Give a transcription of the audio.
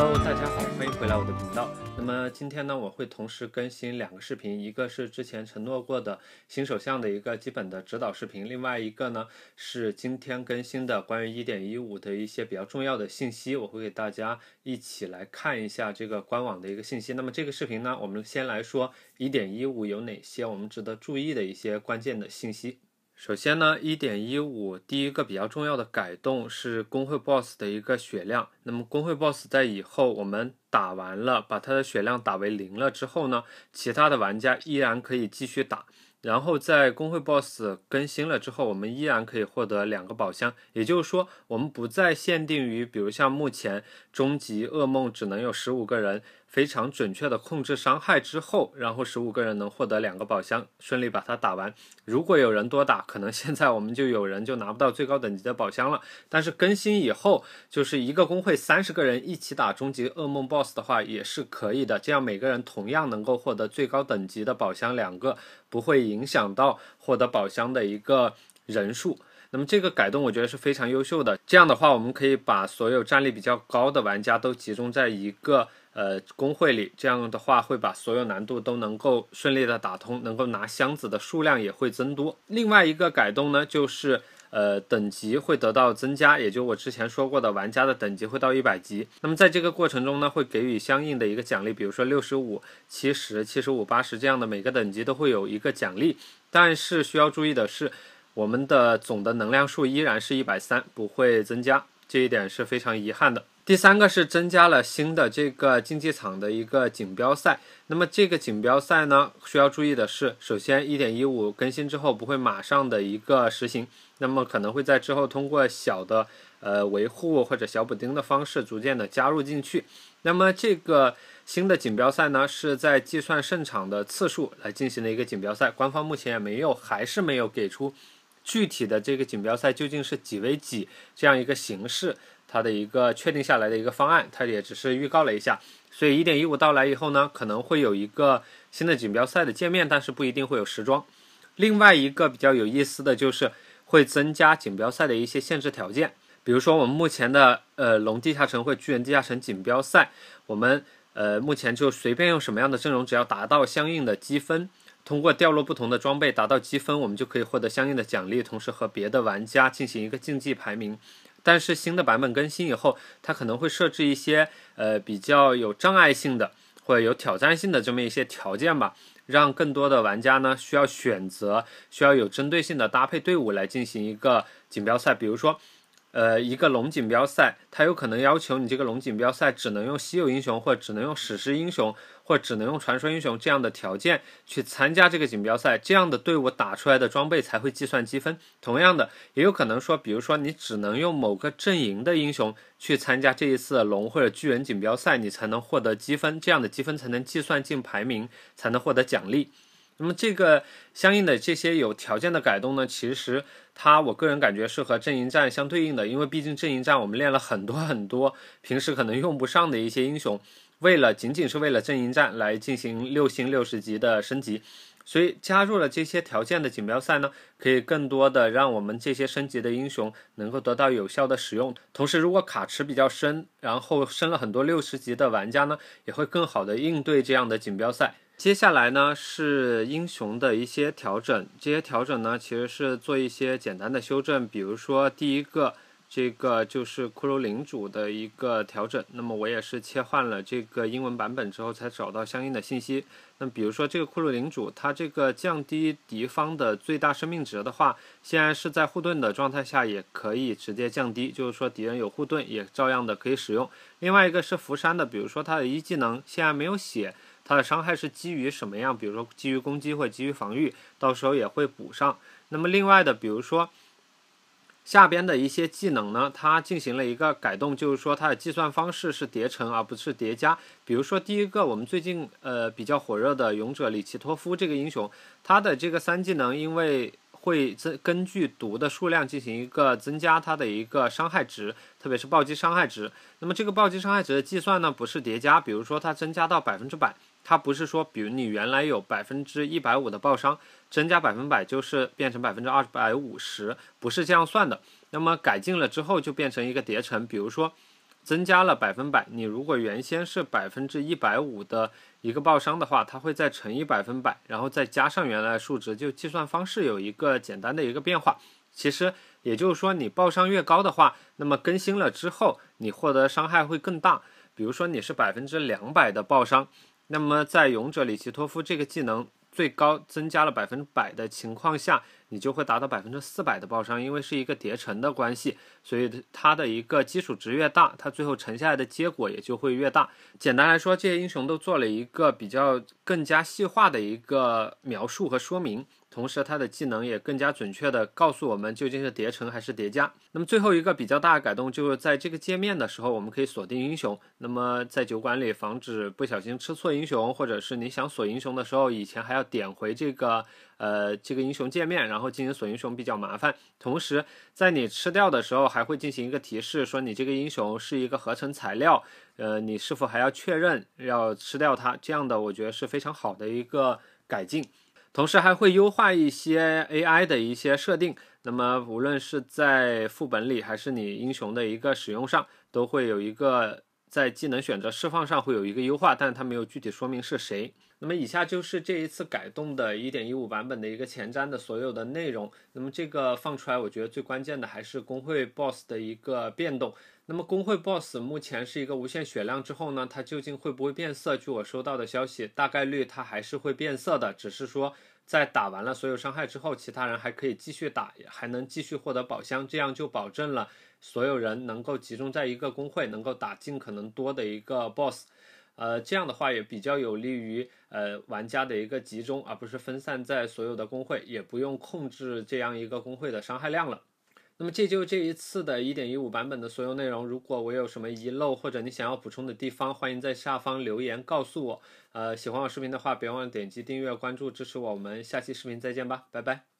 Hello，大家好，欢迎回来我的频道。那么今天呢，我会同时更新两个视频，一个是之前承诺过的新手向的一个基本的指导视频，另外一个呢是今天更新的关于一点一五的一些比较重要的信息，我会给大家一起来看一下这个官网的一个信息。那么这个视频呢，我们先来说一点一五有哪些我们值得注意的一些关键的信息。首先呢，一点一五第一个比较重要的改动是工会 boss 的一个血量。那么工会 boss 在以后我们打完了，把他的血量打为零了之后呢，其他的玩家依然可以继续打。然后在工会 boss 更新了之后，我们依然可以获得两个宝箱。也就是说，我们不再限定于，比如像目前终极噩梦只能有十五个人。非常准确的控制伤害之后，然后十五个人能获得两个宝箱，顺利把它打完。如果有人多打，可能现在我们就有人就拿不到最高等级的宝箱了。但是更新以后，就是一个工会三十个人一起打终极噩梦 BOSS 的话，也是可以的。这样每个人同样能够获得最高等级的宝箱两个，不会影响到获得宝箱的一个人数。那么这个改动我觉得是非常优秀的，这样的话，我们可以把所有战力比较高的玩家都集中在一个呃工会里，这样的话会把所有难度都能够顺利的打通，能够拿箱子的数量也会增多。另外一个改动呢，就是呃等级会得到增加，也就我之前说过的，玩家的等级会到一百级。那么在这个过程中呢，会给予相应的一个奖励，比如说六十五、七十、七十五、八十这样的每个等级都会有一个奖励，但是需要注意的是。我们的总的能量数依然是一百三，不会增加，这一点是非常遗憾的。第三个是增加了新的这个竞技场的一个锦标赛，那么这个锦标赛呢，需要注意的是，首先一点一五更新之后不会马上的一个实行，那么可能会在之后通过小的呃维护或者小补丁的方式逐渐的加入进去。那么这个新的锦标赛呢，是在计算胜场的次数来进行的一个锦标赛，官方目前也没有，还是没有给出。具体的这个锦标赛究竟是几为几这样一个形式，它的一个确定下来的一个方案，它也只是预告了一下。所以一点一五到来以后呢，可能会有一个新的锦标赛的界面，但是不一定会有时装。另外一个比较有意思的就是会增加锦标赛的一些限制条件，比如说我们目前的呃龙地下城或巨人地下城锦标赛，我们呃目前就随便用什么样的阵容，只要达到相应的积分。通过掉落不同的装备达到积分，我们就可以获得相应的奖励，同时和别的玩家进行一个竞技排名。但是新的版本更新以后，它可能会设置一些呃比较有障碍性的或者有挑战性的这么一些条件吧，让更多的玩家呢需要选择需要有针对性的搭配队伍来进行一个锦标赛，比如说。呃，一个龙锦标赛，它有可能要求你这个龙锦标赛只能用稀有英雄，或者只能用史诗英雄，或者只能用传说英雄这样的条件去参加这个锦标赛，这样的队伍打出来的装备才会计算积分。同样的，也有可能说，比如说你只能用某个阵营的英雄去参加这一次龙或者巨人锦标赛，你才能获得积分，这样的积分才能计算进排名，才能获得奖励。那么这个相应的这些有条件的改动呢，其实它我个人感觉是和阵营战相对应的，因为毕竟阵营战我们练了很多很多平时可能用不上的一些英雄，为了仅仅是为了阵营战来进行六星六十级的升级，所以加入了这些条件的锦标赛呢，可以更多的让我们这些升级的英雄能够得到有效的使用。同时，如果卡池比较深，然后升了很多六十级的玩家呢，也会更好的应对这样的锦标赛。接下来呢是英雄的一些调整，这些调整呢其实是做一些简单的修正，比如说第一个这个就是骷髅领主的一个调整，那么我也是切换了这个英文版本之后才找到相应的信息。那比如说这个骷髅领主，它这个降低敌方的最大生命值的话，现在是在护盾的状态下也可以直接降低，就是说敌人有护盾也照样的可以使用。另外一个是福山的，比如说他的一技能现在没有写。它的伤害是基于什么样？比如说基于攻击或基于防御，到时候也会补上。那么另外的，比如说下边的一些技能呢，它进行了一个改动，就是说它的计算方式是叠乘而不是叠加。比如说第一个，我们最近呃比较火热的勇者里奇托夫这个英雄，他的这个三技能因为会增根据毒的数量进行一个增加它的一个伤害值，特别是暴击伤害值。那么这个暴击伤害值的计算呢不是叠加，比如说它增加到百分之百。它不是说，比如你原来有百分之一百五的爆伤，增加百分百就是变成百分之二百五十，不是这样算的。那么改进了之后就变成一个叠乘，比如说增加了百分百，你如果原先是百分之一百五的一个爆伤的话，它会再乘以百分百，然后再加上原来数值，就计算方式有一个简单的一个变化。其实也就是说，你爆伤越高的话，那么更新了之后你获得伤害会更大。比如说你是百分之两百的爆伤。那么，在勇者里奇托夫这个技能最高增加了百分之百的情况下，你就会达到百分之四百的暴伤，因为是一个叠乘的关系，所以它的一个基础值越大，它最后乘下来的结果也就会越大。简单来说，这些英雄都做了一个比较更加细化的一个描述和说明。同时，它的技能也更加准确的告诉我们究竟是叠成还是叠加。那么最后一个比较大的改动就是在这个界面的时候，我们可以锁定英雄。那么在酒馆里防止不小心吃错英雄，或者是你想锁英雄的时候，以前还要点回这个呃这个英雄界面，然后进行锁英雄比较麻烦。同时，在你吃掉的时候还会进行一个提示，说你这个英雄是一个合成材料，呃，你是否还要确认要吃掉它？这样的我觉得是非常好的一个改进。同时还会优化一些 AI 的一些设定，那么无论是在副本里还是你英雄的一个使用上，都会有一个。在技能选择释放上会有一个优化，但是它没有具体说明是谁。那么以下就是这一次改动的1.15版本的一个前瞻的所有的内容。那么这个放出来，我觉得最关键的还是工会 BOSS 的一个变动。那么工会 BOSS 目前是一个无限血量，之后呢，它究竟会不会变色？据我收到的消息，大概率它还是会变色的，只是说。在打完了所有伤害之后，其他人还可以继续打，还能继续获得宝箱，这样就保证了所有人能够集中在一个工会，能够打尽可能多的一个 BOSS。呃，这样的话也比较有利于呃玩家的一个集中，而不是分散在所有的工会，也不用控制这样一个工会的伤害量了。那么，这就是这一次的一点一五版本的所有内容。如果我有什么遗漏，或者你想要补充的地方，欢迎在下方留言告诉我。呃，喜欢我视频的话，别忘了点击订阅、关注，支持我。我们下期视频再见吧，拜拜。